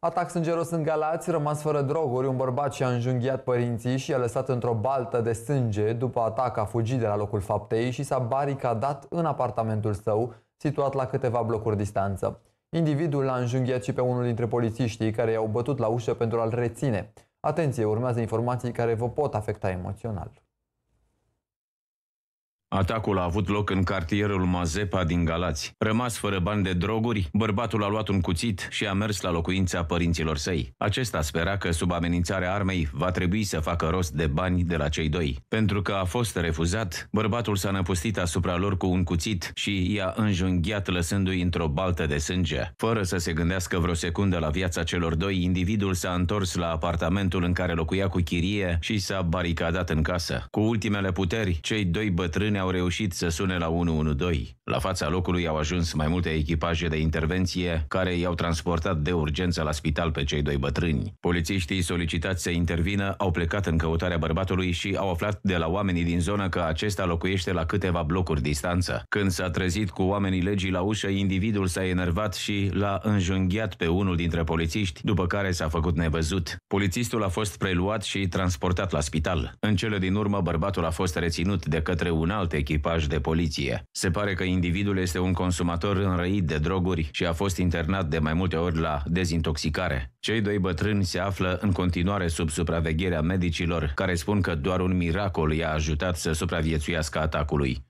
Atac sângeros în Galați, rămas fără droguri, un bărbat și-a înjunghiat părinții și i-a lăsat într-o baltă de sânge. După atac a fugit de la locul faptei și s-a baricadat în apartamentul său, situat la câteva blocuri distanță. Individul l-a înjunghiat și pe unul dintre polițiștii care i-au bătut la ușă pentru a-l reține. Atenție, urmează informații care vă pot afecta emoțional. Atacul a avut loc în cartierul Mazepa din Galați. Rămas fără bani de droguri, bărbatul a luat un cuțit și a mers la locuința părinților săi. Acesta spera că sub amenințarea armei va trebui să facă rost de bani de la cei doi. Pentru că a fost refuzat, bărbatul s-a năpustit asupra lor cu un cuțit și i-a înjunghiat lăsându-i într-o baltă de sânge. Fără să se gândească vreo secundă la viața celor doi, individul s-a întors la apartamentul în care locuia cu chirie și s-a baricadat în casă. Cu ultimele puteri, cei doi bătrâni Ucrainei au reușit să sune la 112. La fața locului au ajuns mai multe echipaje de intervenție care i-au transportat de urgență la spital pe cei doi bătrâni. Polițiștii solicitați să intervină au plecat în căutarea bărbatului și au aflat de la oamenii din zonă că acesta locuiește la câteva blocuri distanță. Când s-a trezit cu oamenii legii la ușă, individul s-a enervat și l-a înjunghiat pe unul dintre polițiști, după care s-a făcut nevăzut. Polițistul a fost preluat și transportat la spital. În cele din urmă, bărbatul a fost reținut de către un alt alt echipaj de poliție. Se pare că individul este un consumator înrăit de droguri și a fost internat de mai multe ori la dezintoxicare. Cei doi bătrâni se află în continuare sub supravegherea medicilor, care spun că doar un miracol i-a ajutat să supraviețuiască atacului.